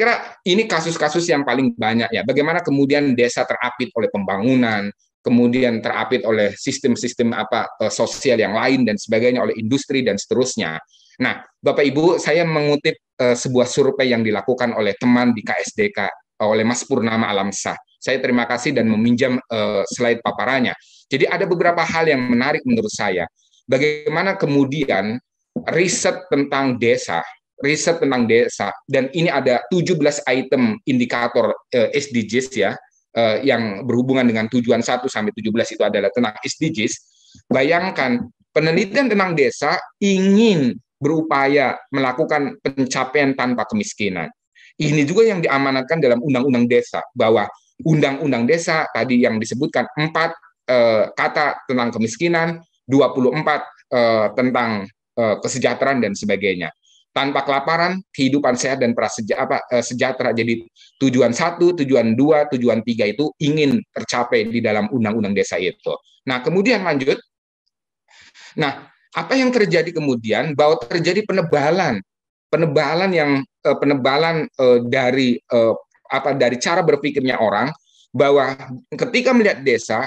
kira ini kasus-kasus yang paling banyak ya. Bagaimana kemudian desa terapit oleh pembangunan, kemudian terapit oleh sistem-sistem apa e, sosial yang lain dan sebagainya oleh industri dan seterusnya. Nah, Bapak Ibu, saya mengutip uh, sebuah survei yang dilakukan oleh teman di KSDK e, oleh Mas Purnama Alamsah. Saya terima kasih dan meminjam uh, slide paparannya. Jadi ada beberapa hal yang menarik menurut saya. Bagaimana kemudian riset tentang desa riset tentang desa dan ini ada 17 item indikator uh, eh, SDGs ya uh, yang berhubungan dengan tujuan 1 sampai 17 itu adalah tentang SDGs. Bayangkan penelitian tentang desa ingin berupaya melakukan pencapaian tanpa kemiskinan. Ini juga yang diamanatkan dalam undang-undang desa bahwa undang-undang desa tadi yang disebutkan empat eh, kata tentang kemiskinan, 24 empat tentang kesejahteraan dan sebagainya tanpa kelaparan, kehidupan sehat dan praseja, apa, eh, sejahtera. Jadi tujuan satu, tujuan dua, tujuan tiga itu ingin tercapai di dalam undang-undang desa itu. Nah kemudian lanjut, nah apa yang terjadi kemudian bahwa terjadi penebalan, penebalan yang eh, penebalan eh, dari apa dari cara berpikirnya orang bahwa ketika melihat desa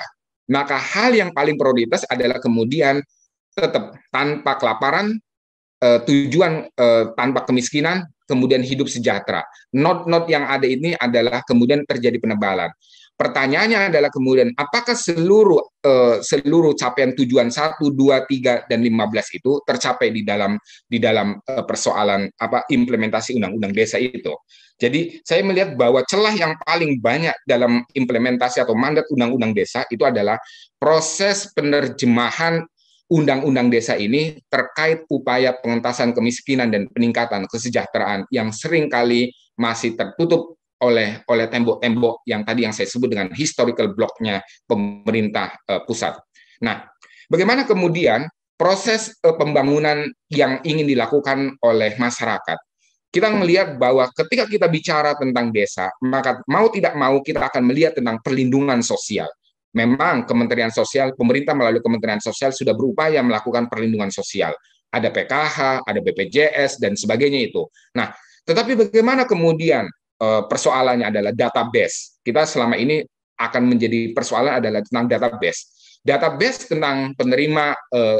maka hal yang paling prioritas adalah kemudian tetap tanpa kelaparan, uh, tujuan uh, tanpa kemiskinan kemudian hidup sejahtera. Not-not yang ada ini adalah kemudian terjadi penebalan. Pertanyaannya adalah kemudian apakah seluruh uh, seluruh capaian tujuan 1 2 3 dan 15 itu tercapai di dalam di dalam uh, persoalan apa implementasi undang-undang desa itu. Jadi saya melihat bahwa celah yang paling banyak dalam implementasi atau mandat undang-undang desa itu adalah proses penerjemahan undang-undang desa ini terkait upaya pengentasan kemiskinan dan peningkatan kesejahteraan yang seringkali masih tertutup oleh oleh tembok-tembok yang tadi yang saya sebut dengan historical blocknya pemerintah eh, pusat. Nah, bagaimana kemudian proses eh, pembangunan yang ingin dilakukan oleh masyarakat? Kita melihat bahwa ketika kita bicara tentang desa, maka mau tidak mau kita akan melihat tentang perlindungan sosial. Memang Kementerian Sosial, pemerintah melalui Kementerian Sosial sudah berupaya melakukan perlindungan sosial. Ada PKH, ada BPJS, dan sebagainya itu. Nah, tetapi bagaimana kemudian eh, persoalannya adalah database. Kita selama ini akan menjadi persoalan adalah tentang database. Database tentang penerima eh,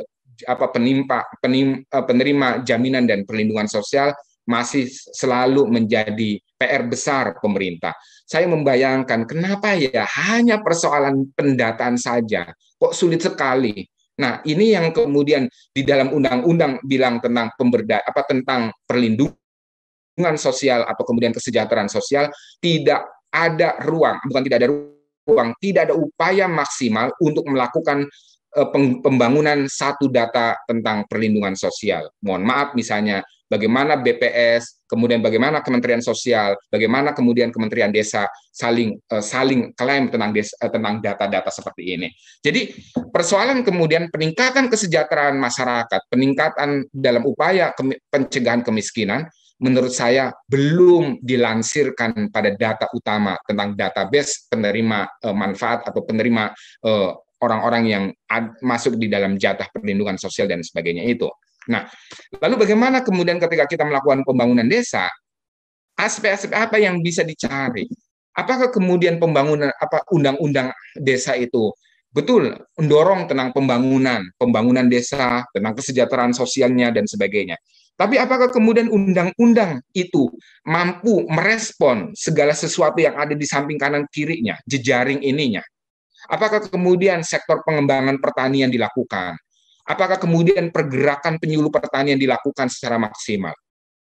apa penimpa penim, eh, penerima jaminan dan perlindungan sosial masih selalu menjadi PR besar pemerintah. Saya membayangkan kenapa ya hanya persoalan pendataan saja kok sulit sekali. Nah, ini yang kemudian di dalam undang-undang bilang tentang pemberda apa tentang perlindungan sosial atau kemudian kesejahteraan sosial tidak ada ruang, bukan tidak ada ruang, tidak ada upaya maksimal untuk melakukan eh, pembangunan satu data tentang perlindungan sosial. Mohon maaf misalnya bagaimana BPS, kemudian bagaimana Kementerian Sosial, bagaimana kemudian Kementerian Desa saling uh, saling klaim tentang desa, uh, eh, tentang data-data seperti ini. Jadi persoalan kemudian peningkatan kesejahteraan masyarakat, peningkatan dalam upaya ke pencegahan kemiskinan menurut saya belum dilansirkan pada data utama tentang database penerima uh, manfaat atau penerima orang-orang yang masuk di dalam jatah perlindungan sosial dan sebagainya itu. Nah, lalu bagaimana kemudian ketika kita melakukan pembangunan desa, aspek-aspek apa yang bisa dicari? Apakah kemudian pembangunan apa undang-undang desa itu betul mendorong tentang pembangunan, pembangunan desa, tentang kesejahteraan sosialnya dan sebagainya. Tapi apakah kemudian undang-undang itu mampu merespon segala sesuatu yang ada di samping kanan kirinya, jejaring ininya? Apakah kemudian sektor pengembangan pertanian dilakukan? Apakah kemudian pergerakan penyuluh pertanian dilakukan secara maksimal?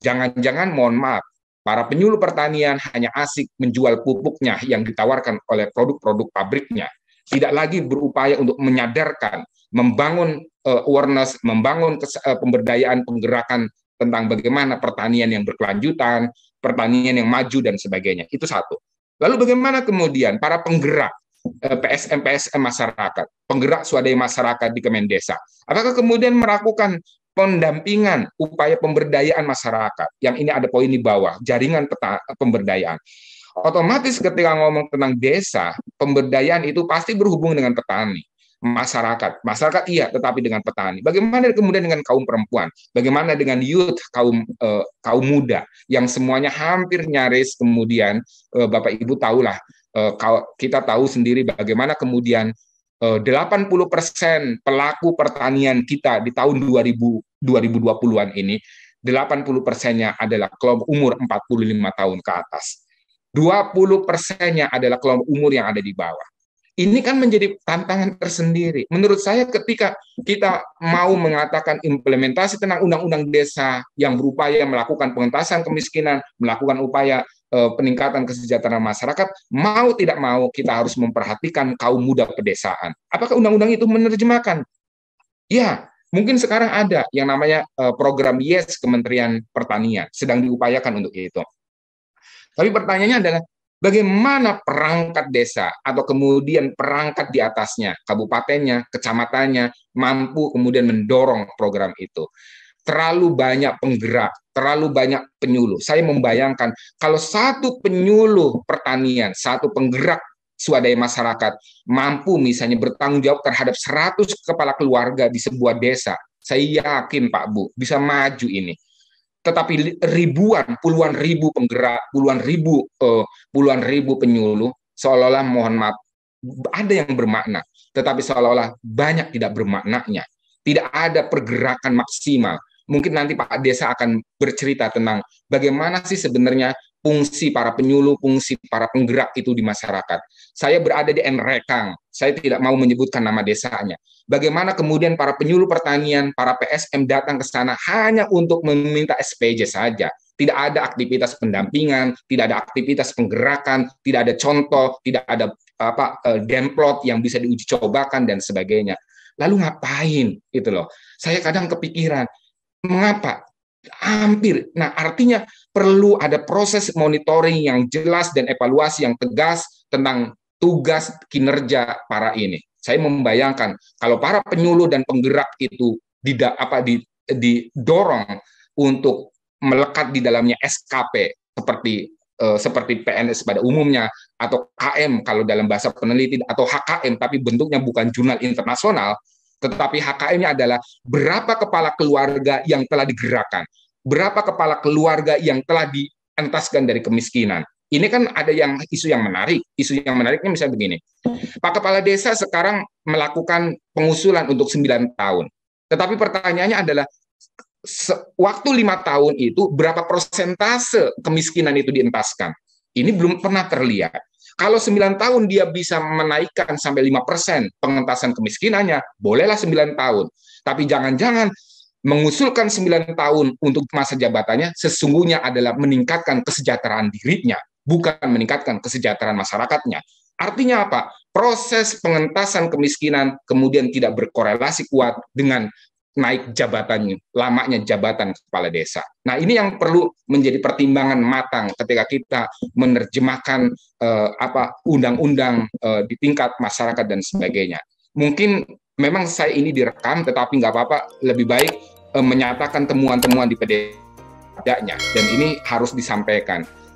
Jangan-jangan mohon maaf, para penyuluh pertanian hanya asik menjual pupuknya yang ditawarkan oleh produk-produk pabriknya, tidak lagi berupaya untuk menyadarkan, membangun uh, awareness, membangun eh, pemberdayaan penggerakan tentang bagaimana pertanian yang berkelanjutan, pertanian yang maju dan sebagainya. Itu satu. Lalu bagaimana kemudian para penggerak Eh, PSM-PSM masyarakat, penggerak swadaya masyarakat di Kemendesa. Apakah kemudian melakukan pendampingan upaya pemberdayaan masyarakat yang ini ada poin di bawah jaringan peta, pemberdayaan otomatis ketika ngomong tentang desa pemberdayaan itu pasti berhubung dengan petani masyarakat masyarakat iya tetapi dengan petani bagaimana kemudian dengan kaum perempuan bagaimana dengan youth kaum eh, kaum muda yang semuanya hampir nyaris kemudian eh, Bapak Ibu tahulah Eh, kita tahu sendiri bagaimana kemudian 80% eh, pelaku pertanian kita di tahun 2000 2020-an ini 80 persennya adalah kelompok umur 45 tahun ke atas. 20 persennya adalah kelompok umur yang ada di bawah. Ini kan menjadi tantangan tersendiri. Menurut saya ketika kita mau mengatakan implementasi tentang undang-undang desa yang berupaya melakukan pengentasan kemiskinan, melakukan upaya Eh, peningkatan kesejahteraan masyarakat, mau tidak mau kita harus memperhatikan kaum muda pedesaan. Apakah undang-undang itu menerjemahkan? Ya, mungkin sekarang ada yang namanya eh, program YES Kementerian Pertanian sedang diupayakan untuk itu. Tapi pertanyaannya adalah bagaimana perangkat desa atau kemudian perangkat di atasnya, kabupatennya, kecamatannya mampu kemudian mendorong program itu terlalu banyak penggerak, terlalu banyak penyuluh. Saya membayangkan kalau satu penyuluh pertanian, satu penggerak swadaya masyarakat mampu misalnya bertanggung jawab terhadap 100 kepala keluarga di sebuah desa, saya yakin Pak Bu bisa maju ini. Tetapi ribuan, puluhan ribu penggerak, puluhan ribu uh, puluhan ribu penyuluh seolah-olah mohon maaf ada yang bermakna, tetapi seolah-olah banyak tidak bermaknanya. Tidak ada pergerakan maksimal, mungkin nanti Pak Desa akan bercerita tentang bagaimana sih sebenarnya fungsi para penyuluh, fungsi para penggerak itu di masyarakat. Saya berada di Enrekang, saya tidak mau menyebutkan nama desanya. Bagaimana kemudian para penyuluh pertanian, para PSM datang ke sana hanya untuk meminta SPJ saja. Tidak ada aktivitas pendampingan, tidak ada aktivitas penggerakan, tidak ada contoh, tidak ada apa eh, demplot yang bisa diuji cobakan dan sebagainya. Lalu ngapain Itu loh. Saya kadang kepikiran, Mengapa? Hampir. Nah, artinya perlu ada proses monitoring yang jelas dan evaluasi yang tegas tentang tugas kinerja para ini. Saya membayangkan kalau para penyuluh dan penggerak itu tidak apa didorong untuk melekat di dalamnya SKP seperti eh, seperti PNS pada umumnya atau KM kalau dalam bahasa peneliti atau HKM tapi bentuknya bukan jurnal internasional tetapi HKM-nya adalah berapa kepala keluarga yang telah digerakkan, berapa kepala keluarga yang telah dientaskan dari kemiskinan. Ini kan ada yang isu yang menarik. Isu yang menariknya misalnya begini. Pak Kepala Desa sekarang melakukan pengusulan untuk 9 tahun. Tetapi pertanyaannya adalah waktu lima tahun itu berapa persentase kemiskinan itu dientaskan? Ini belum pernah terlihat. Kalau 9 tahun dia bisa menaikkan sampai 5% pengentasan kemiskinannya, bolehlah 9 tahun. Tapi jangan-jangan mengusulkan 9 tahun untuk masa jabatannya sesungguhnya adalah meningkatkan kesejahteraan dirinya, bukan meningkatkan kesejahteraan masyarakatnya. Artinya apa? Proses pengentasan kemiskinan kemudian tidak berkorelasi kuat dengan naik jabatannya, lamanya jabatan kepala desa. Nah, ini yang perlu menjadi pertimbangan matang ketika kita menerjemahkan eh, apa undang-undang eh, di tingkat masyarakat dan sebagainya. Mungkin memang saya ini direkam, tetapi nggak apa-apa. Lebih baik eh, menyatakan temuan-temuan di pedagangnya, dan ini harus disampaikan.